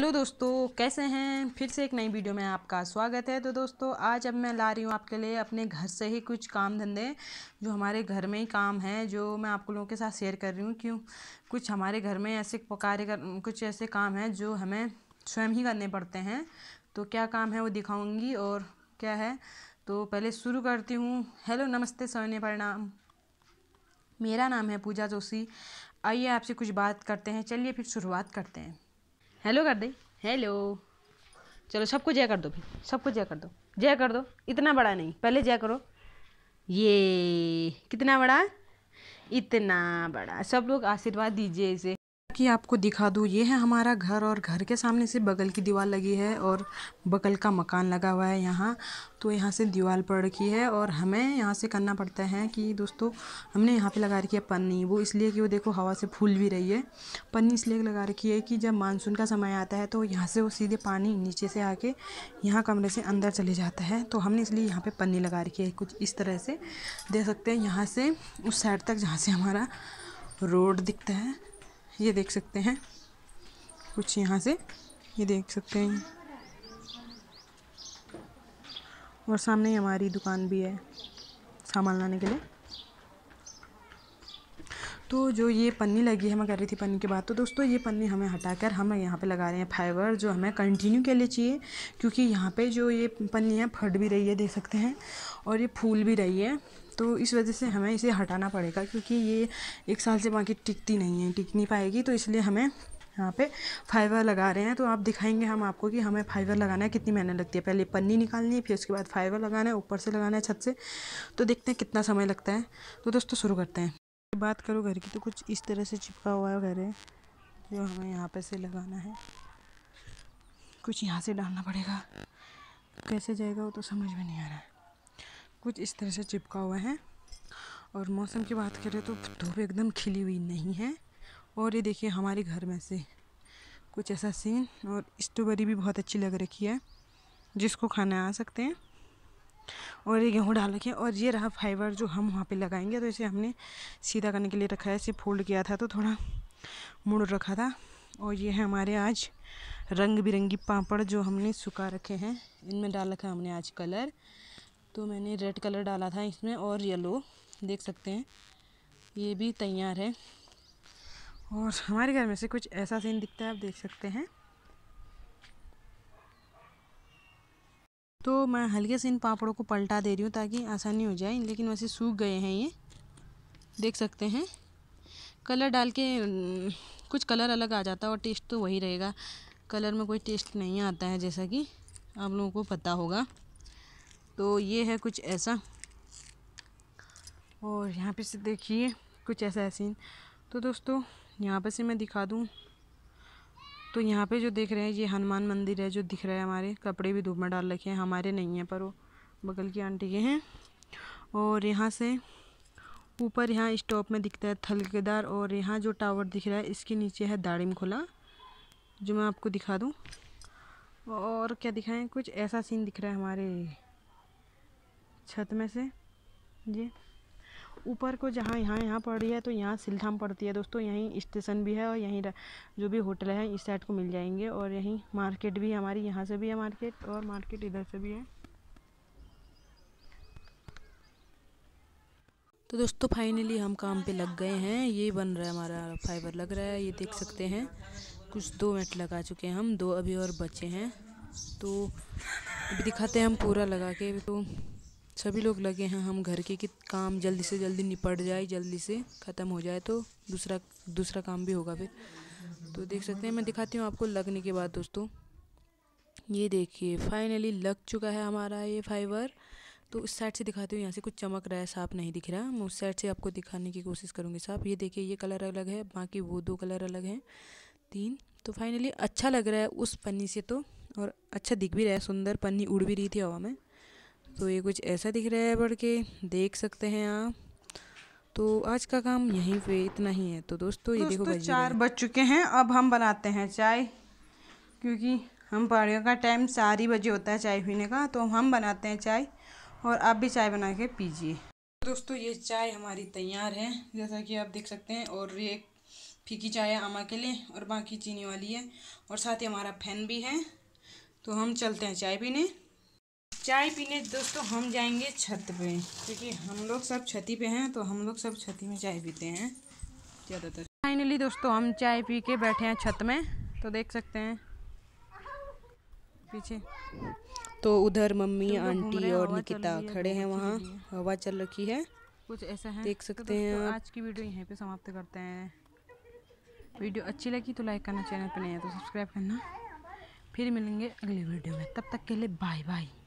hello दोस्तों कैसे हैं फिर से एक नई वीडियो में आपका स्वागत है तो दोस्तों आज अब मैं ला रही हूँ आपके लिए अपने घर से ही कुछ काम धंधे जो हमारे घर में ही काम हैं जो मैं आप लोगों के साथ शेयर कर रही हूँ क्यों कुछ हमारे घर में ऐसे कार्य कर कुछ ऐसे काम हैं जो हमें स्वयं ही करने पड़ते हैं तो क्या काम है वो दिखाऊँगी और क्या है तो पहले शुरू करती हूँ हेलो नमस्ते सौन्य परिणाम मेरा नाम है पूजा जोशी आइए आपसे कुछ बात करते हैं चलिए फिर शुरुआत करते हैं हेलो कर दे हेलो चलो सबको जय कर दो फिर सबको जय कर दो जय कर दो इतना बड़ा नहीं पहले जय करो ये कितना बड़ा इतना बड़ा सब लोग आशीर्वाद दीजिए इसे कि आपको दिखा दूँ ये है हमारा घर और घर के सामने से बगल की दीवार लगी है और बगल का मकान लगा हुआ है यहाँ तो यहाँ से दीवार पड़ रखी है और हमें यहाँ से करना पड़ता है कि दोस्तों हमने यहाँ पे लगा रखी है पन्नी वो इसलिए कि वो देखो हवा से फूल भी रही है पन्नी इसलिए लगा रखी है कि जब मानसून का समय आता है तो यहाँ से वो सीधे पानी नीचे से आके यहाँ कमरे से अंदर चले जाता है तो हमने इसलिए यहाँ पर पन्नी लगा रखी है कुछ इस तरह से देख सकते हैं यहाँ से उस साइड तक जहाँ से हमारा रोड दिखता है ये देख सकते हैं कुछ यहाँ से ये देख सकते हैं और सामने हमारी दुकान भी है सामान लाने के लिए तो जो ये पन्नी लगी है मैं कर रही थी पन्नी की बात तो दोस्तों ये पन्नी हमें हटाकर हम यहाँ पे लगा रहे हैं फाइबर जो हमें कंटिन्यू के लिए चाहिए क्योंकि यहाँ पे जो ये पन्नी है फट भी रही है देख सकते हैं और ये फूल भी रही है तो इस वजह से हमें इसे हटाना पड़ेगा क्योंकि ये एक साल से बाकी टिकती नहीं है टिक नहीं पाएगी तो इसलिए हमें यहाँ पे फाइबर लगा रहे हैं तो आप दिखाएंगे हम आपको कि हमें फाइबर लगाना है कितनी मेहनत लगती है पहले पन्नी निकालनी है फिर उसके बाद फाइबर लगाना है ऊपर से लगाना है छत से तो देखते हैं कितना समय लगता है तो दोस्तों शुरू करते हैं बात करो घर की तो कुछ इस तरह से चिपका हुआ घर है जो हमें यहाँ पे से लगाना है कुछ यहाँ से डालना पड़ेगा कैसे जाएगा वो तो समझ में नहीं आ रहा है कुछ इस तरह से चिपका हुआ है और मौसम की बात करें तो धूप एकदम खिली हुई नहीं है और ये देखिए हमारे घर में से कुछ ऐसा सीन और स्ट्रॉबेरी तो भी बहुत अच्छी लग रखी है जिसको खाना आ सकते हैं और ये गेहूँ डाल रखे और ये रहा फाइबर जो हम वहाँ पे लगाएंगे तो इसे हमने सीधा करने के लिए रखा है इसे फोल्ड किया था तो थोड़ा मुड़ रखा था और ये है हमारे आज रंग बिरंगी पापड़ जो हमने सुखा रखे हैं इनमें डाल रखा है हमने आज कलर तो मैंने रेड कलर डाला था इसमें और येलो देख सकते हैं ये भी तैयार है और हमारे घर में से कुछ ऐसा सीन दिखता है आप देख सकते हैं तो मैं हल्के से इन पापड़ों को पलटा दे रही हूँ ताकि आसानी हो जाए लेकिन वैसे सूख गए हैं ये देख सकते हैं कलर डाल के कुछ कलर अलग आ जाता है और टेस्ट तो वही रहेगा कलर में कोई टेस्ट नहीं आता है जैसा कि आप लोगों को पता होगा तो ये है कुछ ऐसा और यहाँ पे से देखिए कुछ ऐसा है सीन तो दोस्तों यहाँ पे से मैं दिखा दूँ तो यहाँ पे जो देख रहे हैं ये हनुमान मंदिर है जो दिख रहा है हमारे कपड़े भी धूप में डाल रखे हैं हमारे नहीं हैं पर वो बगल की आंटी के हैं और यहाँ से ऊपर यहाँ स्टॉप में दिखता है थलकेदार और यहाँ जो टावर दिख रहा है इसके नीचे है दाड़िम खुला जो मैं आपको दिखा दूँ और क्या दिखाएँ कुछ ऐसा सीन दिख रहा है हमारे छत में से जी ऊपर को जहाँ यहाँ यहाँ पड़ रही है तो यहाँ सिलथाम पड़ती है दोस्तों यहीं स्टेशन भी है और यहीं जो भी होटल है इस साइड को मिल जाएंगे और यहीं मार्केट भी हमारी यहाँ से भी है मार्केट और मार्केट इधर से भी है तो दोस्तों फाइनली हम काम पे लग गए हैं ये बन रहा है हमारा फाइबर लग रहा है ये देख सकते हैं कुछ दो मिनट लगा चुके हैं हम दो अभी और बचे हैं तो अभी दिखाते हैं हम पूरा लगा के तो सभी लोग लगे हैं हम घर के कि काम जल्दी से जल्दी निपट जाए जल्दी से ख़त्म हो जाए तो दूसरा दूसरा काम भी होगा फिर तो देख सकते हैं मैं दिखाती हूँ आपको लगने के बाद दोस्तों ये देखिए फाइनली लग चुका है हमारा ये फाइबर तो उस साइड से दिखाती हूँ यहाँ से कुछ चमक रहा है साफ नहीं दिख रहा मैं उस साइड से आपको दिखाने की कोशिश करूँगी साफ ये देखिए ये कलर अलग है बाकी वो दो कलर अलग हैं तीन तो फाइनली अच्छा लग रहा है उस पन्नी से तो और अच्छा दिख भी रहा है सुंदर पन्नी उड़ भी रही थी हवा में तो ये कुछ ऐसा दिख रहा है बढ़ के देख सकते हैं आप तो आज का काम यहीं पे इतना ही है तो दोस्तों ये दोस्तों देखो चार बज चुके हैं अब हम बनाते हैं चाय क्योंकि हम पहाड़ियों का टाइम चार ही बजे होता है चाय पीने का तो हम बनाते हैं चाय और आप भी चाय बना के पीजिए तो दोस्तों ये चाय हमारी तैयार है जैसा कि आप देख सकते हैं और ये फीकी चाय है आमा के लिए और बाकी चीनी वाली है और साथ ही हमारा फैन भी है तो हम चलते हैं चाय पीने चाय पीने दोस्तों हम जाएंगे छत पे क्योंकि हम लोग सब छती पे हैं तो हम लोग सब छती में चाय पीते हैं ज़्यादातर फाइनली दोस्तों हम चाय पी के बैठे हैं छत में तो देख सकते हैं पीछे तो उधर मम्मी आंटी और निकिता खड़े हैं वहाँ हवा चल रखी है कुछ ऐसा है देख तो सकते तो हैं आज की वीडियो यहीं पे समाप्त करते हैं वीडियो अच्छी लगी तो लाइक करना चैनल पर नहीं है तो सब्सक्राइब करना फिर मिलेंगे अगले वीडियो में तब तक के लिए बाय बाय